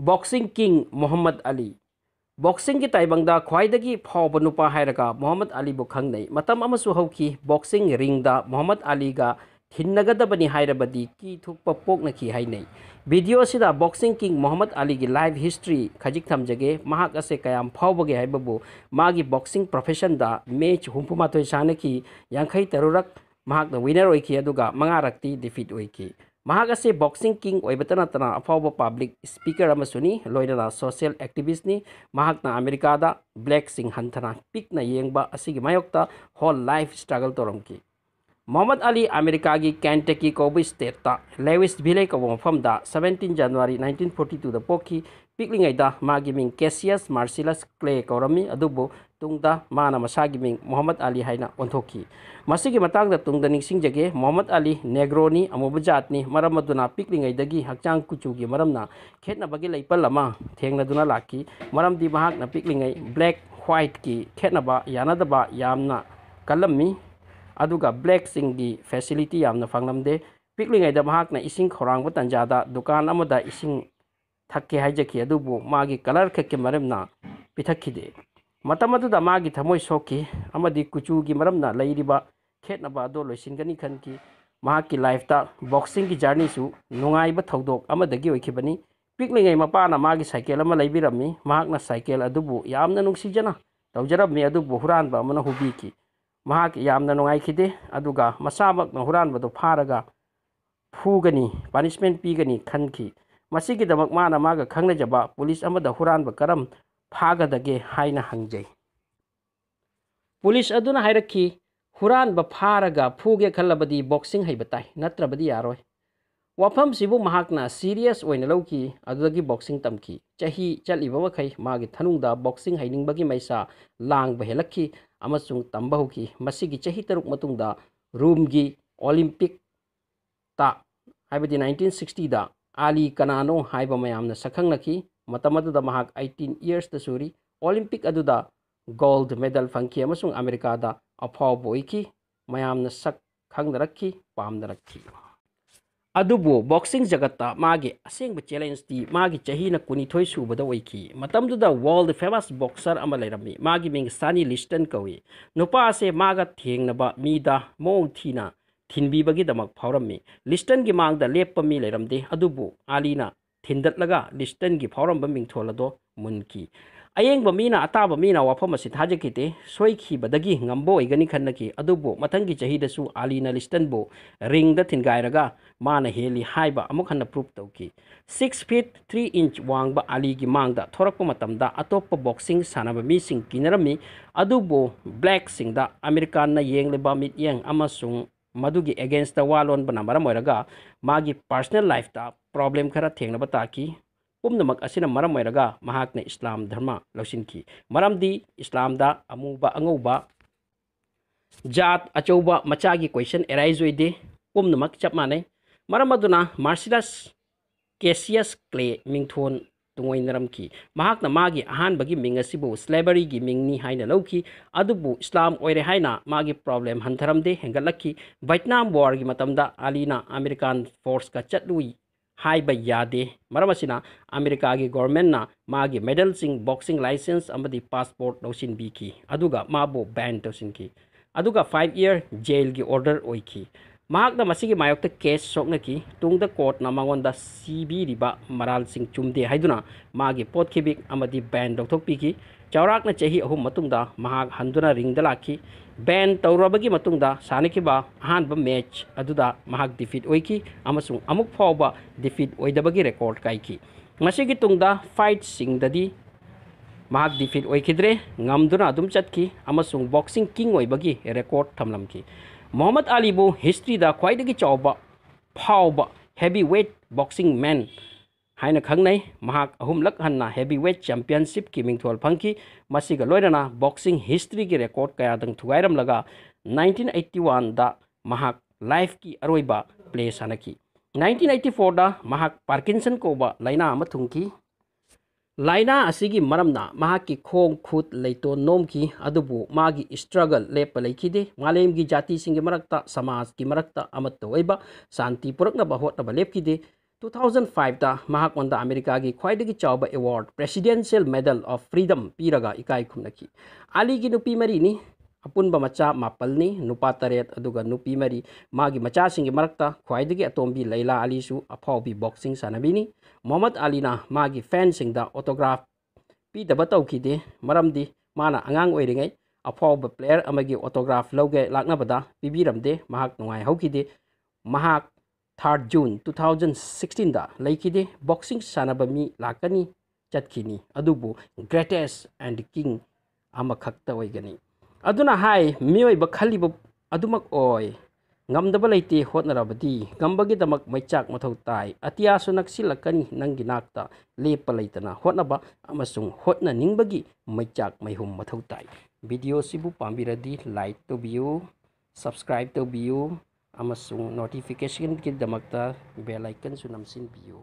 boxing king Muhammad Ali boxing की ताइबंगदा ख्वाइदगी फाव नुपा मोहम्मद अली बु खंगनै बॉक्सिंग रिंगदा मोहम्मद अलीग थीनगदी की थुकप पोकनखि हायनै video boxing king Muhammad Ali की लाइफ हिस्ट्री खजिक थमजगे महाक असे क्या फावगे हायबबु मागी बॉक्सिंग प्रोफेशन दा मैच हुम्फुमाथोय सानखि यांखै तरुरक महाकन विनर होगा मंगारक्ति डिफीट होगी महागे बॉक्सिंग किंग अफौब पब्लिक स्पीकर लोनना सोशल एक्टिविस्ट अमेरिका ब्लैक सिंह हंथना ये मयोक्त हॉल लाइफ स्ट्रगल तौर की मोहम्मद अली अमेरिका की कैंटकी कौब स्टेट लेविस भीले कौब मौम सेवेंटीन जनवरी नाइनटीन फोर्टी टू पोखी पीक्लीसियस मार्सिलस क्ले कौरमी तुंगा माना मसा की मिंग मोहम्मद अली है ओंखी तुंगा निगे मोहम्मद अली नेग्रोनी अमुब जातनी पिकली हचांग कुचू की खेनबे लेपल थे लाखी पिकली ब्लैक व्हाइट की खेनब यानदब कलमी ब्लैक सिंगी फैसीलीटी यहां फादे पिकली इं खौरब तंजा दुकान इं थे हाजी अब मा कलर खेमना पिथखीदे थमो सौखी कुचू की मरम खेद लोसनी खन की लाइफ बॉक्सिंग की जर्नी नाइब थोदी पिकनी मपा सैकलमी सैकल अमसीजना हुरान हूबी की मचा हुरानद फा फूगनी पानीसमें पीगनी खन की मानग खब पुलिस हुरान करम फागदे है हंगजई पुलिस अदी हुरान फारगा फूगे खलबदी बॉक्सिंग नत्रबदी यारोय वफम सिबू सीरियस होने लौकी बॉक्सिंग तमकी चही चलब वही थनुंगा बॉक्सिंग हईनिबी मैसा लांग हेल्की तब होगी चही तरुक रूम की ओलंपिक नाइनटीन सिक्सटी आली कनानो मैम की ꯃꯇꯝ ꯑꯗꯨꯗ ꯃꯍꯥꯛ ꯑꯩꯠꯇꯤꯟ ꯏꯌꯔꯁꯇ ꯁꯨꯔꯤ ꯑꯣꯂꯤꯝꯄꯤꯛ ꯑꯗꯨꯗ ꯒꯣꯜꯗ ꯃꯦꯗꯜ ꯐꯪꯈꯤ ꯑꯃꯁꯨꯡ ꯑꯃꯦꯔꯤꯀꯥꯗ ꯑꯐꯥꯎꯕ ꯑꯣꯏꯈꯤ ꯃꯌꯥꯝꯅ ꯁꯛ ꯈꯪꯅꯔꯛꯈꯤ ꯄꯥꯝꯅꯔꯛꯈꯤ ꯑꯗꯨꯕꯨ ꯕꯣꯛꯁꯤꯡ ꯖꯒꯠꯇ ꯃꯥꯒꯤ ꯑꯁꯦꯡꯕ ꯆꯦꯂꯦꯟꯖꯇꯤ ꯃꯥꯒꯤ ꯆꯍꯤꯅ ꯀꯨꯟꯅꯤꯊꯣꯏ ꯁꯨꯕꯗ ꯑꯣꯏꯈꯤ ꯃꯇꯝꯗꯨꯗ ꯋꯥꯔꯜ ꯐꯦꯃꯁ ꯕꯣꯛꯁꯔ ꯑꯃ ꯂꯩꯔꯝꯃꯤ ꯃꯥꯒꯤ ꯃꯤꯡ ꯁꯥꯅꯤ ꯂꯤꯁꯇꯟ ꯀꯧꯏ ꯅꯨꯄꯥ ꯑꯁꯦ ꯃꯥꯒ ꯊꯦꯡꯅꯕ ꯃꯤꯗ ꯃꯑꯣꯡ ꯊꯤꯅ ꯊꯤꯟꯕꯤꯕꯒꯤꯗꯃꯛ ꯐꯥꯎꯔꯝꯃꯤ ꯂꯤꯁꯇꯟꯒꯤ ꯃꯥꯡꯗ ꯂꯦꯞꯄ ꯃꯤ ꯂꯩꯔꯝꯗꯦ ꯑꯗꯨꯕꯨ ꯑꯥꯂꯤꯅ थीदत्ट की फौरम मिथोलद मुन की अयब मीना अताब मीना वफम से थाजे सोईबदगी खन की मतंग चहीदू आली लिस्टनबो रिंग थीगा मान हेली प्रूफ तौ की सिक्स फीट थ्री इंच वाब आली की मांग थोरप अतोप बॉक्सिंग सानब मीसिंग की ब्लैक अमेरिकन येंगे मिटय मधुगी एगेंस्ट वा लोन मागी पर्सनल लाइफ ता प्रॉब्लम खरा थे ताकि पुनम महाकने इस्लाम धर्म लौसमी इस्लाम अमूब अगौब जात अचौब मचा की क्वेश्चन एराइजे पुनम चप माने मरम मार्सिलास केसियस क्ले मिंथोन तोनरमी अहम की मिंगी स्लेबरी की मिंगनी है लौकी अब इस्लाम होना पॉब्लम हंधरमदे हेंगल की वेटनाम वॉर की अलीना अमेरिकन फोर्स का चलु हाब मरमसीना अमेरिका की गोरमेंटना मेडल सिंह बॉक्सिंग लाइसेंस पासपोर्ट लौसन भी बैन तौशन फाइव इयर जेल की ऑर्डर होगी मागदा मायोक्त केस सोंगे की तुम कोर्ट ना मांगोंदा सीबी रिबा मराल सिंह चुमदे हाइदुना मागे पोत खिबिक बैन डॉक्टर पी की चौराक ने रिंग ला की बैन तौर मतुंगदा साने के बा आहान ब मैच अदुदा महाग डिफीट ओई की अमसु डिफीट ओइदबगी रिकॉर्ड काई की मसी फाइट सिंह ददी महाक डिफीट ओई खिद्रे की dum chatki amasung boxing king Muhammad Ali बो हिस्ट्री द ख्वाई चौब फाब हेबी वेट बॉक्सिंग मैन है खाई अहमलक हन हेबी वेट चैम्पियनशिप की मिथोल फंगी लोना बॉक्सिंग हिस्ट्री की रेकॉर्ड क्या दुगैरम नाइनटीन एट्टी लाइफ की अरब प्ले सा नाइनटीन एट्टी फोर पार्किसन कोब लैना थी ꯂꯥꯏꯅꯥ ꯑꯁꯤꯒꯤ ꯃꯔꯝꯅ ꯃꯍꯥꯛꯀꯤ ꯈꯣꯡ ꯈꯨꯠ ꯂꯩꯇꯣꯟ ꯅꯣꯝꯈꯤ ꯑꯗꯨꯕꯨ ꯃꯥꯒꯤ ꯏꯁꯇ꯭ꯔꯒꯜ ꯂꯦꯞꯄ ꯂꯩꯈꯤꯗꯦ ꯃꯥꯂꯦꯝꯒꯤ ꯖꯥꯇꯤꯁꯤꯡꯒꯤ ꯃꯔꯛꯇ ꯁꯃꯥꯖꯒꯤ ꯃꯔꯛꯇ ꯑꯃꯠꯇ ꯑꯣꯏꯕ ꯁꯥꯟꯇꯤ ꯄꯨꯔꯛꯅꯕ ꯍꯣꯠꯅꯕ ꯂꯦꯞꯈꯤꯗꯦ ꯇꯨ ꯊꯥꯎꯖꯟ ꯐꯥꯏꯚꯇ ꯃꯍꯥꯛꯉꯣꯟꯗ ꯑꯃꯦꯔꯤꯀꯥꯒꯤ ꯈ꯭ꯋꯥꯏꯗꯒꯤ ꯆꯥꯎꯕ ꯑꯦꯋꯥꯔꯗ ꯄ꯭ꯔꯦꯁꯤꯗꯦꯟꯁꯤꯌꯦꯜ ꯃꯦꯗꯜ ꯑꯣꯐ ꯐ꯭ꯔꯤꯗꯝ ꯄꯤꯔꯒ ꯏꯀꯥꯏ ꯈꯨꯝꯅꯈꯤ ꯑꯂꯤꯒꯤ ꯅꯨꯄꯤ ꯃꯔꯤꯅꯤ अपुब मच मापल नुपा तरह मरी मांग मचासी मरक्त खाई अटोबी लैला अली अफाबी बॉक्सिंग सनबीनी मोहम्मद अलीना फैनस ऑटोग्राफ पीदब तौखीदे मरमी मान आगामी अफाब प्लेयर ऑटोग्राफ लौगे लाबद पीबीरमदे नाईदे थर्ड जून टू थाउजेंड सिक्सटीदे बॉक्सिंग सनब मी लाकनी चतनी ग्रेटेस्ट एंड किंग खत होगनी ꯑꯗꯨꯅ ꯍꯥꯏ ꯃꯤꯑꯣꯏꯕ ꯈꯜꯂꯤꯕ ꯑꯗꯨꯃꯛ ꯑꯣꯏ ꯉꯝꯗꯕ ꯂꯩꯇꯦ ꯍꯣꯠꯅꯔꯕꯗꯤ ꯉꯝꯕꯒꯤꯗꯃꯛ ꯃꯩꯆꯥꯛ ꯃꯊꯧ ꯇꯥꯏ ꯑꯇꯤꯌꯥꯁꯨ ꯅꯛꯁꯤꯜꯂꯛꯀꯅꯤ ꯅꯪꯒꯤ ꯅꯥꯛꯇ ꯂꯦꯞꯄ ꯂꯩꯇꯅ ꯍꯣꯠꯅꯕ ꯑꯃꯁꯨꯡ ꯍꯣꯠꯅꯅꯤꯡꯕꯒꯤ ꯃꯩꯆꯥꯛ ꯃꯩꯍꯨꯝ ꯃꯊꯧ ꯇꯥꯏ ꯚꯤꯗꯤꯑꯣꯁꯤꯕꯨ ꯄꯥꯝꯕꯤꯔꯗꯤ ꯂꯥꯏꯛ ꯇꯧꯕꯤꯌꯨ ꯁꯕꯁꯀ꯭ꯔꯥꯏꯕ ꯇꯧꯕꯤꯌꯨ ꯑꯃꯁꯨꯡ ꯅꯣꯇꯤꯐꯤꯀꯦꯁꯟꯒꯤꯗꯃꯛꯇ ꯕꯦꯜ ꯑꯥꯏꯀꯟꯁꯨ ꯅꯝꯁꯤꯟꯕꯤꯌꯨ